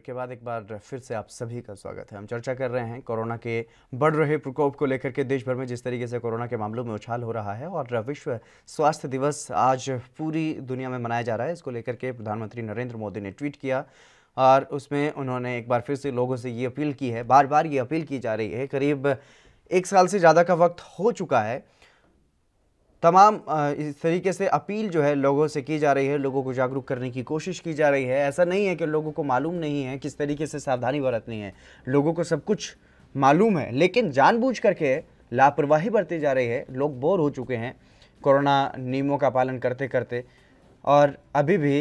Break के बाद एक बार फिर से आप सभी का स्वागत है हम चर्चा कर रहे हैं कोरोना के बढ़ रहे प्रकोप को लेकर के देश भर में जिस तरीके से कोरोना के मामलों में उछाल हो रहा है और विश्व स्वास्थ्य दिवस आज पूरी दुनिया में मनाया जा रहा है इसको लेकर के प्रधानमंत्री नरेंद्र मोदी ने ट्वीट किया और उसमें उन्होंने एक बार फिर से लोगों से ये अपील की है बार बार ये अपील की जा रही है करीब एक साल से ज़्यादा का वक्त हो चुका है तमाम इस तरीके से अपील जो है लोगों से की जा रही है लोगों को जागरूक करने की कोशिश की जा रही है ऐसा नहीं है कि लोगों को मालूम नहीं है किस तरीके से सावधानी बरतनी है लोगों को सब कुछ मालूम है लेकिन जानबूझ करके लापरवाही बरती जा रही है लोग बोर हो चुके हैं कोरोना नियमों का पालन करते करते और अभी भी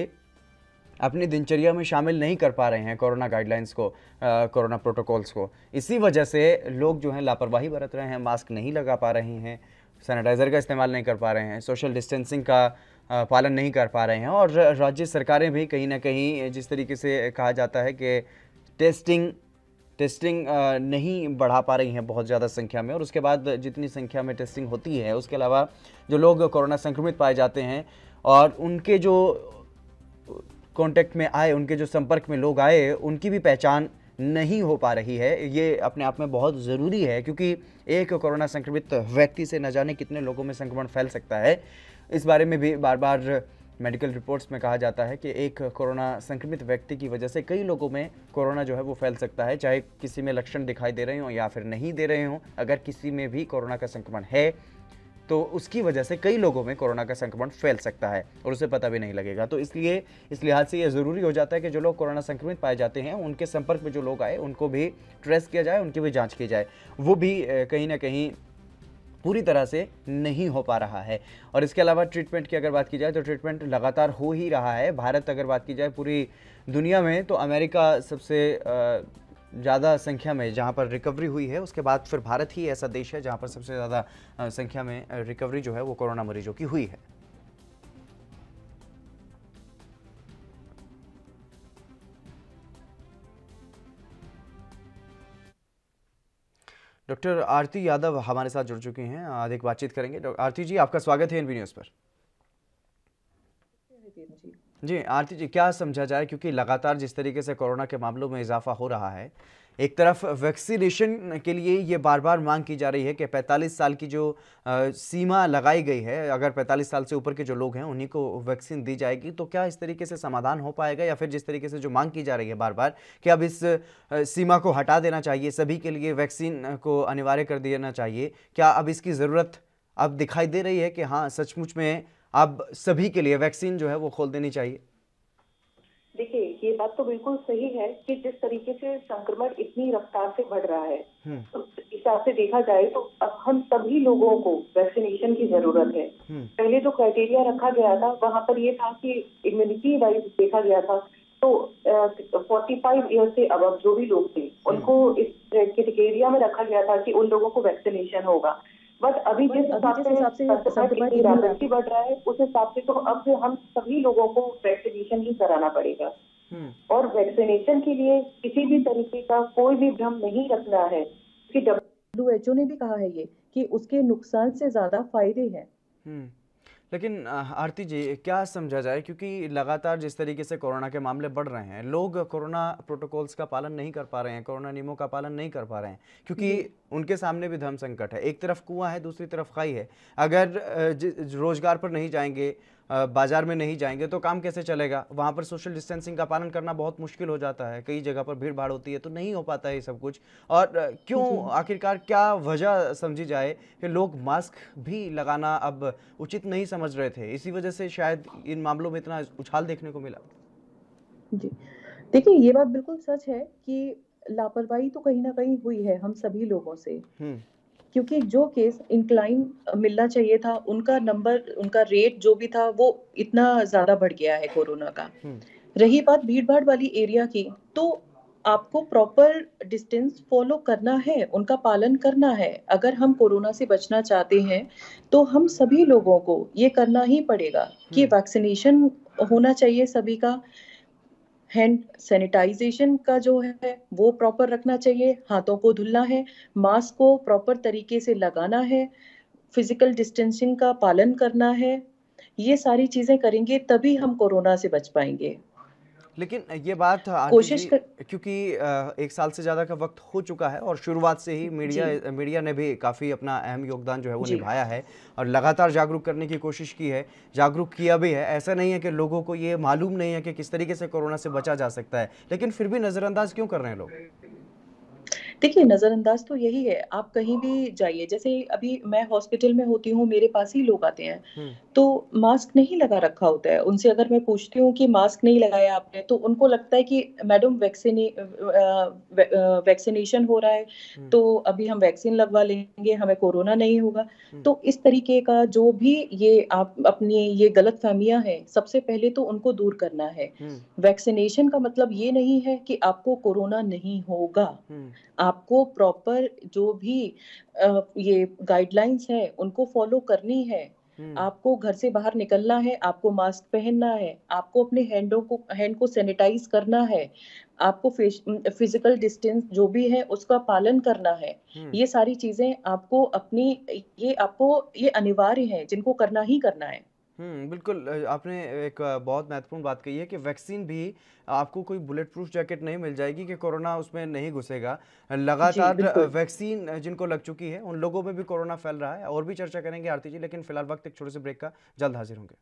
अपनी दिनचर्या में शामिल नहीं कर पा रहे हैं कोरोना गाइडलाइंस को कोरोना प्रोटोकॉल्स को इसी वजह से लोग जो हैं लापरवाही बरत रहे हैं मास्क नहीं लगा पा रहे हैं सैनिटाइज़र का इस्तेमाल नहीं कर पा रहे हैं सोशल डिस्टेंसिंग का पालन नहीं कर पा रहे हैं और राज्य सरकारें भी कहीं ना कहीं जिस तरीके से कहा जाता है कि टेस्टिंग टेस्टिंग नहीं बढ़ा पा रही हैं बहुत ज़्यादा संख्या में और उसके बाद जितनी संख्या में टेस्टिंग होती है उसके अलावा जो लोग कोरोना संक्रमित पाए जाते हैं और उनके जो कांटेक्ट में आए उनके जो संपर्क में लोग आए उनकी भी पहचान नहीं हो पा रही है ये अपने आप में बहुत ज़रूरी है क्योंकि एक कोरोना संक्रमित व्यक्ति से न जाने कितने लोगों में संक्रमण फैल सकता है इस बारे में भी बार बार मेडिकल रिपोर्ट्स में कहा जाता है कि एक कोरोना संक्रमित व्यक्ति की वजह से कई लोगों में कोरोना जो है वो फैल सकता है चाहे किसी में लक्षण दिखाई दे रहे हों या फिर नहीं दे रहे हों अगर किसी में भी कोरोना का संक्रमण है तो उसकी वजह से कई लोगों में कोरोना का संक्रमण फैल सकता है और उसे पता भी नहीं लगेगा तो इसलिए इस लिहाज से यह ज़रूरी हो जाता है कि जो लोग कोरोना संक्रमित पाए जाते हैं उनके संपर्क में जो लोग आए उनको भी ट्रेस किया जाए उनकी भी जाँच की जाए वो भी कहीं ना कहीं पूरी तरह से नहीं हो पा रहा है और इसके अलावा ट्रीटमेंट की अगर बात की जाए तो ट्रीटमेंट लगातार हो ही रहा है भारत अगर बात की जाए पूरी दुनिया में तो अमेरिका सबसे ज़्यादा संख्या में जहाँ पर रिकवरी हुई है उसके बाद फिर भारत ही ऐसा देश है जहाँ पर सबसे ज़्यादा संख्या में रिकवरी जो है वो कोरोना मरीजों की हुई है डॉक्टर आरती यादव हमारे साथ जुड़ चुके हैं अधिक बातचीत करेंगे आरती जी आपका स्वागत है एनबी न्यूज़ पर जी आरती जी क्या समझा जाए क्योंकि लगातार जिस तरीके से कोरोना के मामलों में इजाफा हो रहा है एक तरफ वैक्सीनेशन के लिए ये बार बार मांग की जा रही है कि 45 साल की जो आ, सीमा लगाई गई है अगर 45 साल से ऊपर के जो लोग हैं उन्हीं को वैक्सीन दी जाएगी तो क्या इस तरीके से समाधान हो पाएगा या फिर जिस तरीके से जो मांग की जा रही है बार बार कि अब इस आ, सीमा को हटा देना चाहिए सभी के लिए वैक्सीन को अनिवार्य कर देना चाहिए क्या अब इसकी ज़रूरत अब दिखाई दे रही है कि हाँ सचमुच में अब सभी के लिए वैक्सीन जो है वो खोल देनी चाहिए देखिए ये बात तो बिल्कुल सही है कि जिस तरीके से संक्रमण इतनी रफ्तार से बढ़ रहा है हम्म। तो हिसाब से देखा जाए तो अब हम सभी लोगों को वैक्सीनेशन की जरूरत है हम्म। पहले जो क्राइटेरिया रखा गया था वहाँ पर ये था कि इम्यूनिटी वाइज देखा गया था तो फोर्टी फाइव ईयर से अब जो भी लोग थे हम्म। उनको इस क्राइटेरिया में रखा गया था कि उन लोगों को वैक्सीनेशन होगा बट अभी जिस हिसाब से रजिस्ट्री बढ़ रहा है उस हिसाब से तो अब हम सभी लोगों को वैक्सीनेशन ही कराना पड़ेगा हम्म। और वैक्सीनेशन के लिए किसी भी तरीके का कोई भी भ्रम नहीं रखना है डब्ल्यू एच ओ ने भी कहा है ये कि उसके नुकसान से ज्यादा फायदे हैं हम्म। लेकिन आरती जी क्या समझा जाए क्योंकि लगातार जिस तरीके से कोरोना के मामले बढ़ रहे हैं लोग कोरोना प्रोटोकॉल्स का पालन नहीं कर पा रहे हैं कोरोना नियमों का पालन नहीं कर पा रहे हैं क्योंकि उनके सामने भी धर्म संकट है एक तरफ कुआं है दूसरी तरफ खाई है अगर रोज़गार पर नहीं जाएंगे बाज़ार में नहीं जाएंगे तो काम कैसे चलेगा वहाँ पर सोशल डिस्टेंसिंग का पालन करना बहुत मुश्किल हो जाता है कई जगह पर भीड़ भाड़ होती है तो नहीं हो पाता है ये सब कुछ और क्यों आखिरकार क्या वजह समझी जाए कि लोग मास्क भी लगाना अब उचित नहीं समझ रहे थे इसी वजह से शायद इन मामलों में इतना उछाल देखने को मिला जी देखिए ये बात बिल्कुल सच है कि लापरवाही तो कहीं ना कहीं हुई है हम सभी लोगों से क्योंकि जो केस इंक्लाइन मिलना चाहिए था उनका नंबर उनका रेट जो भी था वो इतना ज़्यादा बढ़ गया है कोरोना का हम्म। रही बात भीड़ भाड़ वाली एरिया की तो आपको प्रॉपर डिस्टेंस फॉलो करना है उनका पालन करना है अगर हम कोरोना से बचना चाहते हैं तो हम सभी लोगों को ये करना ही पड़ेगा कि वैक्सीनेशन हम्म। होना चाहिए सभी का हैंड सैनिटाइजेशन का जो है वो प्रॉपर रखना चाहिए हाथों को धुलना है मास्क को प्रॉपर तरीके से लगाना है फिजिकल डिस्टेंसिंग का पालन करना है ये सारी चीज़ें करेंगे तभी हम कोरोना से बच पाएंगे लेकिन ये बात कोशिश कर... क्योंकि एक साल से ज़्यादा का वक्त हो चुका है और शुरुआत से ही मीडिया मीडिया ने भी काफ़ी अपना अहम योगदान जो है वो निभाया है और लगातार जागरूक करने की कोशिश की है जागरूक किया भी है ऐसा नहीं है कि लोगों को ये मालूम नहीं है कि किस तरीके से कोरोना से बचा जा सकता है लेकिन फिर भी नज़रअंदाज क्यों कर रहे हैं लोग देखिए नज़रअंदाज तो यही है आप कहीं भी जाइए जैसे अभी मैं हॉस्पिटल में होती हूँ मेरे पास ही लोग आते हैं हम्म। तो मास्क नहीं लगा रखा होता है उनसे अगर मैं पूछती हूँ कि मास्क नहीं लगाया आपने तो उनको लगता है कि मैडम वैक्सीने वैक्सीनेशन हो रहा है हम्म। तो अभी हम वैक्सीन लगवा लेंगे हमें कोरोना नहीं होगा हम्म। तो इस तरीके का जो भी ये आप अपनी ये गलत फहमियाँ हैं सबसे पहले तो उनको दूर करना है वैक्सीनेशन हम्म। का मतलब ये नहीं है कि आपको कोरोना नहीं होगा आपको प्रॉपर जो भी ये गाइडलाइंस हैं उनको फॉलो करनी है हम्म। आपको घर से बाहर निकलना है आपको मास्क पहनना है आपको अपने हैंडों को हैंड को सैनिटाइज करना है आपको फिजिकल डिस्टेंस जो भी है उसका पालन करना है हम्म। ये सारी चीजें आपको अपनी ये आपको ये अनिवार्य है जिनको करना ही करना है हम्म, बिल्कुल आपने एक बहुत महत्वपूर्ण बात कही है कि वैक्सीन भी आपको कोई बुलेट प्रूफ जैकेट नहीं मिल जाएगी कि कोरोना उसमें नहीं घुसेगा लगातार वैक्सीन जिनको लग चुकी है उन लोगों में भी कोरोना फैल रहा है और भी चर्चा करेंगे आरती जी लेकिन फिलहाल वक्त एक छोटे से ब्रेक का जल्द हाजिर होंगे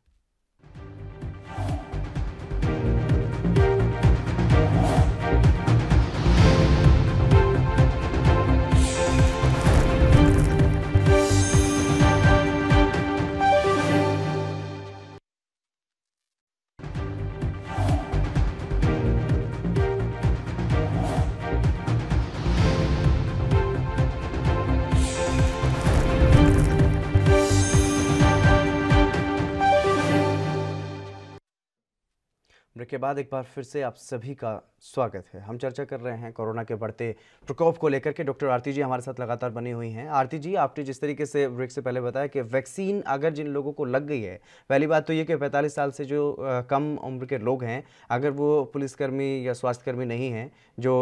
ब्रेक के बाद एक बार फिर से आप सभी का स्वागत है हम चर्चा कर रहे हैं कोरोना के बढ़ते प्रकोप को लेकर के डॉक्टर आरती जी हमारे साथ लगातार बनी हुई हैं आरती जी आपने जिस तरीके से ब्रेक से पहले बताया कि वैक्सीन अगर जिन लोगों को लग गई है पहली बात तो ये कि पैंतालीस साल से जो कम उम्र के लोग हैं अगर वो पुलिसकर्मी या स्वास्थ्यकर्मी नहीं हैं जो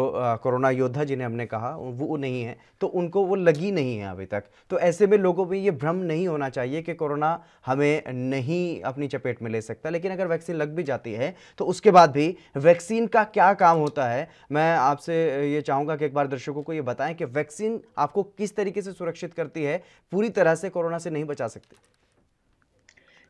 कोरोना योद्धा जिन्हें हमने कहा वो नहीं है तो उनको वो लगी नहीं है अभी तक तो ऐसे में लोगों में ये भ्रम नहीं होना चाहिए कि कोरोना हमें नहीं अपनी चपेट में ले सकता लेकिन अगर वैक्सीन लग भी जाती है तो उस उसके बाद भी वैक्सीन का क्या काम होता है मैं आपसे ये चाहूँगा कि एक बार दर्शकों को ये बताएं कि वैक्सीन आपको किस तरीके से सुरक्षित करती है पूरी तरह से कोरोना से नहीं बचा सकती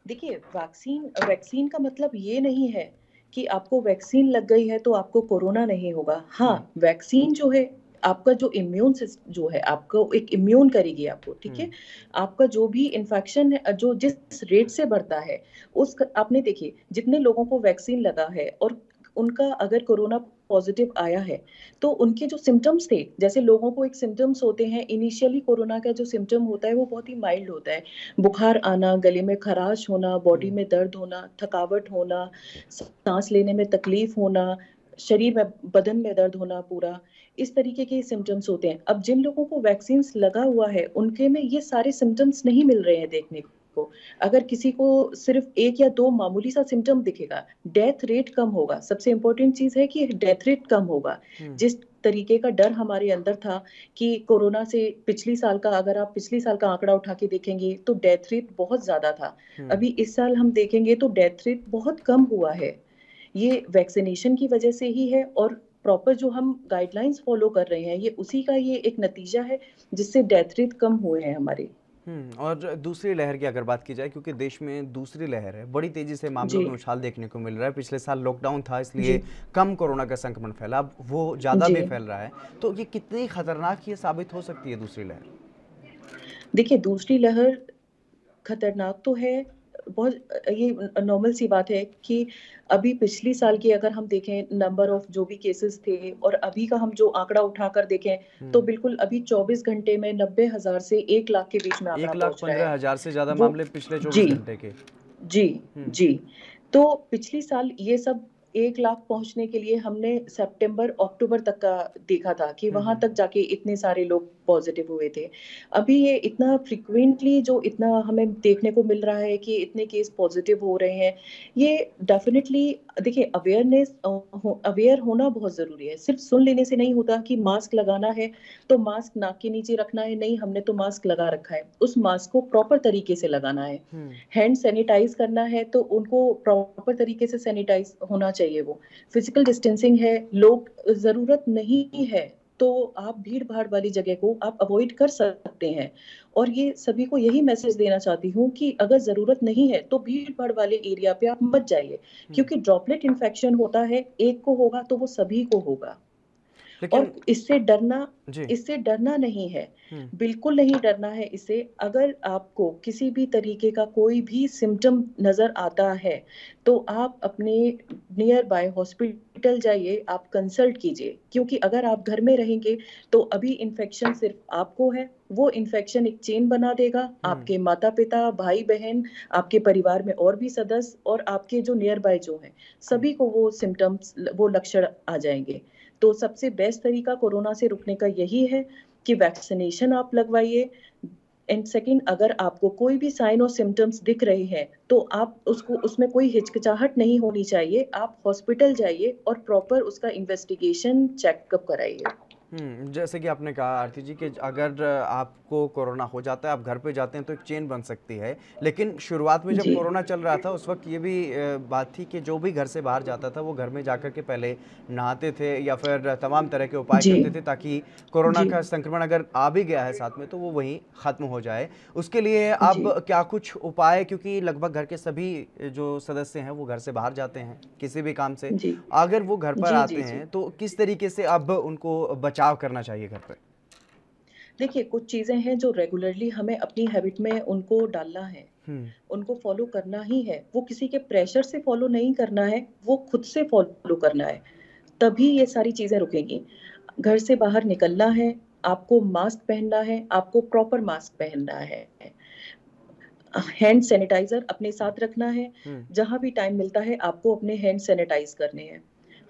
देखिए वैक्सीन वैक्सीन का मतलब ये नहीं है कि आपको वैक्सीन लग गई है तो आपको कोरोना नहीं होगा हाँ हम्म। वैक्सीन जो है आपका जो इम्यून सिस्टम जो है आपको एक इम्यून करेगी आपको ठीक है हम्म। आपका जो भी इन्फेक्शन जो जिस रेट से बढ़ता है उस आपने देखिए जितने लोगों को वैक्सीन लगा है और उनका अगर कोरोना पॉजिटिव आया है तो उनके जो सिम्टम्स थे जैसे लोगों को एक सिम्टम्स होते हैं इनिशियली कोरोना का जो सिम्टम होता है वो बहुत ही माइल्ड होता है बुखार आना गले में खराश होना बॉडी हम्म। में दर्द होना थकावट होना सांस लेने में तकलीफ होना शरीर में बदन में दर्द होना पूरा इस तरीके के सिम्टम्स होते हैं अब जिन लोगों को वैक्सीन लगा हुआ है उनके में ये सारे सिम्टम्स नहीं मिल रहे हैं देखने को अगर किसी को सिर्फ एक या दो मामूली सा सिम्टम दिखेगा डेथ रेट कम होगा सबसे इम्पोर्टेंट चीज है कि डेथ रेट कम होगा हम्म। जिस तरीके का डर हमारे अंदर था कि कोरोना से पिछली साल का अगर आप पिछली साल का आंकड़ा उठा के देखेंगे तो डेथ रेट बहुत ज्यादा था हम्म। अभी इस साल हम देखेंगे तो डेथ रेट बहुत कम हुआ है ये वैक्सीनेशन की वजह से ही है और प्रॉपर जो हम गाइडलाइंस फॉलो कर रहे हैं ये उसी का ये एक नतीजा है जिससे डेथ रेट कम हुए हैं हमारे हम्म, और दूसरी लहर की अगर बात की जाए क्योंकि देश में दूसरी लहर है बड़ी तेजी से मामलों में उछाल देखने को मिल रहा है पिछले साल लॉकडाउन था इसलिए कम कोरोना का संक्रमण फैला अब वो ज़्यादा भी फैल रहा है तो ये कितनी खतरनाक ये साबित हो सकती है दूसरी लहर देखिए दूसरी लहर खतरनाक तो है बहुत ये नॉर्मल सी बात है कि अभी पिछली साल की अगर हम देखें नंबर ऑफ जो भी केसेस थे और अभी का हम जो आंकड़ा उठाकर देखें हम्म। तो बिल्कुल अभी 24 घंटे में नब्बे हजार से एक लाख के बीच में एक लाख पंद्रह हजार से ज्यादा मामले पिछले चौबीस घंटे के जी हम्म। जी तो पिछली साल ये सब एक लाख पहुंचने के लिए हमने सितंबर अक्टूबर तक का देखा था कि हम्म, वहां तक जाके इतने सारे लोग पॉजिटिव हुए थे अभी ये इतना फ्रिक्वेंटली जो इतना हमें देखने को मिल रहा है कि इतने केस पॉजिटिव हो रहे हैं ये डेफिनेटली देखिए अवेयरनेस अवेयर होना बहुत ज़रूरी है सिर्फ सुन लेने से नहीं होता कि मास्क लगाना है तो मास्क नाक के नीचे रखना है नहीं हमने तो मास्क लगा रखा है उस मास्क को प्रॉपर तरीके से लगाना है हैंड हम्म। सैनिटाइज करना है तो उनको प्रॉपर तरीके से सैनिटाइज होना चाहिए वो फिजिकल डिस्टेंसिंग है लोग ज़रूरत नहीं है तो आप भीड़ भाड़ वाली जगह को आप अवॉइड कर सकते हैं और ये सभी को यही मैसेज देना चाहती हूँ कि अगर ज़रूरत नहीं है तो भीड़ भाड़ वाले एरिया पे आप मत जाइए हम्म। क्योंकि ड्रॉपलेट इन्फेक्शन होता है एक को होगा तो वो सभी को होगा और इससे डरना इससे डरना नहीं है हम्म। बिल्कुल नहीं डरना है इसे अगर आपको किसी भी तरीके का कोई भी सिम्टम नजर आता है तो आप अपने नियर बाय हॉस्पिटल हॉस्पिटल जाइए आप कंसल्ट कीजिए क्योंकि अगर आप घर में रहेंगे तो अभी इन्फेक्शन सिर्फ आपको है वो इन्फेक्शन एक चेन बना देगा हम्म। आपके माता पिता भाई बहन आपके परिवार में और भी सदस्य और आपके जो नियर बाय जो हैं सभी हम्म। को वो सिम्टम्स वो लक्षण आ जाएंगे तो सबसे बेस्ट तरीका कोरोना से रुकने का यही है कि वैक्सीनेशन आप लगवाइए एंड सेकेंड अगर आपको कोई भी साइन और सिम्टम्स दिख रहे हैं तो आप उसको उसमें कोई हिचकिचाहट नहीं होनी चाहिए आप हॉस्पिटल जाइए और प्रॉपर उसका इन्वेस्टिगेशन चेकअप कराइए हम्म, जैसे कि आपने कहा आरती जी कि अगर आपको कोरोना हो जाता है आप घर पे जाते हैं तो एक चेन बन सकती है लेकिन शुरुआत में जब कोरोना चल रहा था उस वक्त ये भी बात थी कि जो भी घर से बाहर जाता था वो घर में जाकर के पहले नहाते थे या फिर तमाम तरह के उपाय करते थे ताकि कोरोना का संक्रमण अगर आ भी गया है साथ में तो वो वहीं ख़त्म हो जाए उसके लिए आप क्या कुछ उपाय क्योंकि लगभग घर के सभी जो सदस्य हैं वो घर से बाहर जाते हैं किसी भी काम से अगर वो घर पर आते हैं तो किस तरीके से अब उनको बच बचाव करना चाहिए घर पर देखिए कुछ चीज़ें हैं जो रेगुलरली हमें अपनी हैबिट में उनको डालना है हम्म। उनको फॉलो करना ही है वो किसी के प्रेशर से फॉलो नहीं करना है वो खुद से फॉलो करना है तभी ये सारी चीज़ें रुकेंगी घर से बाहर निकलना है आपको मास्क पहनना है आपको प्रॉपर मास्क पहनना है हैंड सैनिटाइजर अपने साथ रखना है हम्म। जहाँ भी टाइम मिलता है आपको अपने हैंड सैनिटाइज करने हैं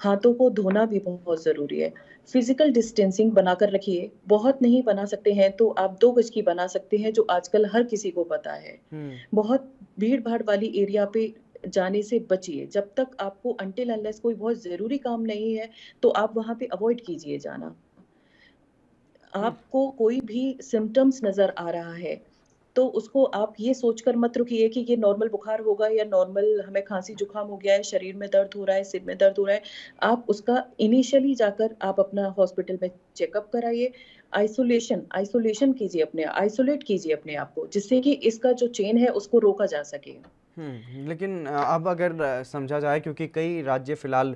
हाथों को धोना भी बहुत ज़रूरी है फिजिकल डिस्टेंसिंग बनाकर रखिए बहुत नहीं बना सकते हैं तो आप दो गज की बना सकते हैं जो आजकल हर किसी को पता है हम्म। बहुत भीड़ भाड़ वाली एरिया पे जाने से बचिए जब तक आपको अनटिल अनलेस कोई बहुत जरूरी काम नहीं है तो आप वहां पे अवॉइड कीजिए जाना हम्म। आपको कोई भी सिम्टम्स नजर आ रहा है तो उसको आप ये सोचकर मत रुकिए कि ये नॉर्मल बुखार होगा या नॉर्मल हमें खांसी जुकाम हो गया है शरीर में दर्द हो रहा है सिर में दर्द हो रहा है आप उसका इनिशियली जाकर आप अपना हॉस्पिटल में चेकअप कराइए आइसोलेशन आइसोलेशन कीजिए अपने आइसोलेट कीजिए अपने आप को जिससे कि इसका जो चेन है उसको रोका जा सके हम्म, लेकिन अब अगर समझा जाए क्योंकि कई राज्य फिलहाल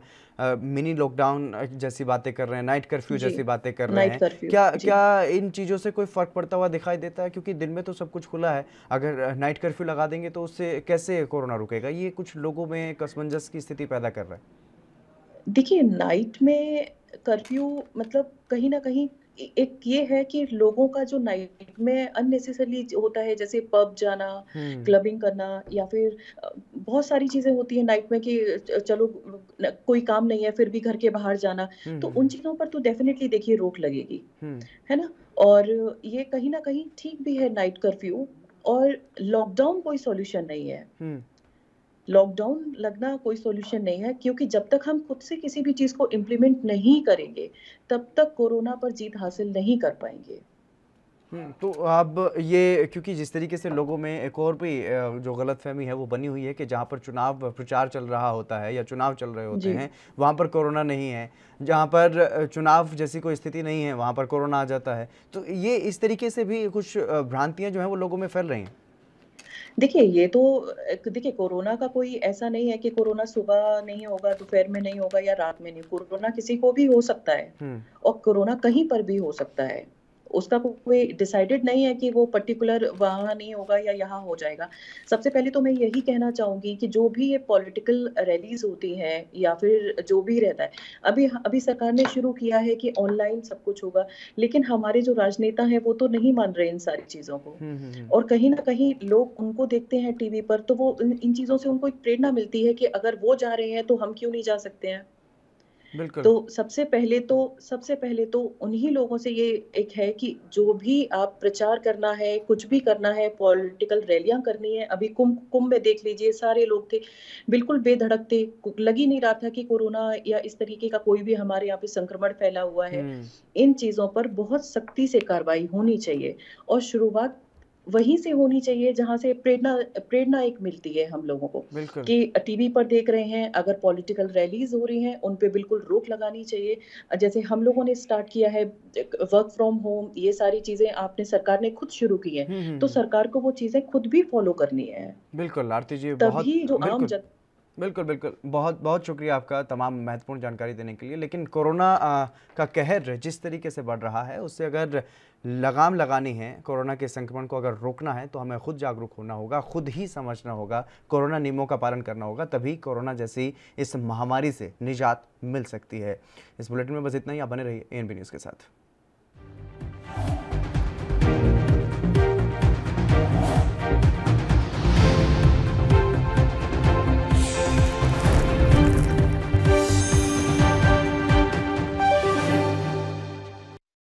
मिनी लॉकडाउन जैसी बातें कर रहे हैं नाइट कर्फ्यू जैसी बातें कर रहे हैं क्या क्या इन चीज़ों से कोई फ़र्क पड़ता हुआ दिखाई देता है क्योंकि दिन में तो सब कुछ खुला है अगर नाइट कर्फ्यू लगा देंगे तो उससे कैसे कोरोना रुकेगा ये कुछ लोगों में कसमंजस की स्थिति पैदा कर रहा है देखिए नाइट में कर्फ्यू मतलब कहीं ना कहीं एक ये है कि लोगों का जो नाइट में अननेसेसरली होता है जैसे पब जाना क्लबिंग हम्म। करना या फिर बहुत सारी चीजें होती है नाइट में कि चलो कोई काम नहीं है फिर भी घर के बाहर जाना हम्म, तो हम्म। उन चीजों पर तो डेफिनेटली देखिए रोक लगेगी है ना और ये कहीं ना कहीं ठीक भी है नाइट कर्फ्यू और लॉकडाउन कोई सॉल्यूशन नहीं है लॉकडाउन लगना कोई सॉल्यूशन नहीं है क्योंकि जब तक हम खुद से किसी भी चीज़ को इम्प्लीमेंट नहीं करेंगे तब तक कोरोना पर जीत हासिल नहीं कर पाएंगे हम्म, तो अब ये क्योंकि जिस तरीके से लोगों में एक और भी जो गलत फहमी है वो बनी हुई है कि जहाँ पर चुनाव प्रचार चल रहा होता है या चुनाव चल रहे होते हैं वहाँ पर कोरोना नहीं है जहाँ पर चुनाव जैसी कोई स्थिति नहीं है वहाँ पर कोरोना आ जाता है तो ये इस तरीके से भी कुछ भ्रांतियाँ जो हैं वो लोगों में फैल रही हैं देखिए ये तो देखिए कोरोना का कोई ऐसा नहीं है कि कोरोना सुबह नहीं होगा दोपहर में नहीं होगा या रात में नहीं कोरोना किसी को भी हो सकता है और कोरोना कहीं पर भी हो सकता है उसका कोई डिसाइडेड नहीं है कि वो पर्टिकुलर वहाँ नहीं होगा या यहाँ हो जाएगा सबसे पहले तो मैं यही कहना चाहूंगी कि जो भी ये पॉलिटिकल रैलीज होती हैं या फिर जो भी रहता है अभी अभी सरकार ने शुरू किया है कि ऑनलाइन सब कुछ होगा लेकिन हमारे जो राजनेता है वो तो नहीं मान रहे इन सारी चीज़ों को हम्म, हम्म, हम्म। और कहीं ना कहीं लोग उनको देखते हैं टीवी पर तो वो इन चीज़ों से उनको एक प्रेरणा मिलती है कि अगर वो जा रहे हैं तो हम क्यों नहीं जा सकते हैं तो सबसे पहले तो सबसे पहले तो उन्हीं लोगों से ये एक है कि जो भी आप प्रचार करना है कुछ भी करना है पॉलिटिकल रैलियां करनी है अभी कुंभ कुंभ में देख लीजिए सारे लोग थे बिल्कुल बेधड़क थे लग ही नहीं रहा था कि कोरोना या इस तरीके का कोई भी हमारे यहाँ पे संक्रमण फैला हुआ है हम्म। इन चीजों पर बहुत सख्ती से कार्रवाई होनी चाहिए और शुरुआत वहीं से होनी चाहिए जहाँ से प्रेरणा प्रेरणा एक मिलती है हम लोगों को कि टीवी पर देख रहे हैं अगर पॉलिटिकल रैलीज हो रही हैं उन पे बिल्कुल रोक लगानी चाहिए जैसे हम लोगों ने स्टार्ट किया है वर्क फ्रॉम होम ये सारी चीजें आपने सरकार ने खुद शुरू की है हम्म, हम्म, तो हम्म। सरकार को वो चीजें खुद भी फॉलो करनी है बिल्कुल आरती जी तभी जो आम जनता बिल्कुल बिल्कुल बहुत बहुत शुक्रिया आपका तमाम महत्वपूर्ण जानकारी देने के लिए लेकिन कोरोना का कहर जिस तरीके से बढ़ रहा है उससे अगर लगाम लगानी है कोरोना के संक्रमण को अगर रोकना है तो हमें खुद जागरूक होना होगा खुद ही समझना होगा कोरोना नियमों का पालन करना होगा तभी कोरोना जैसी इस महामारी से निजात मिल सकती है इस बुलेटिन में बस इतना ही आप बने रहिए एन न्यूज़ के साथ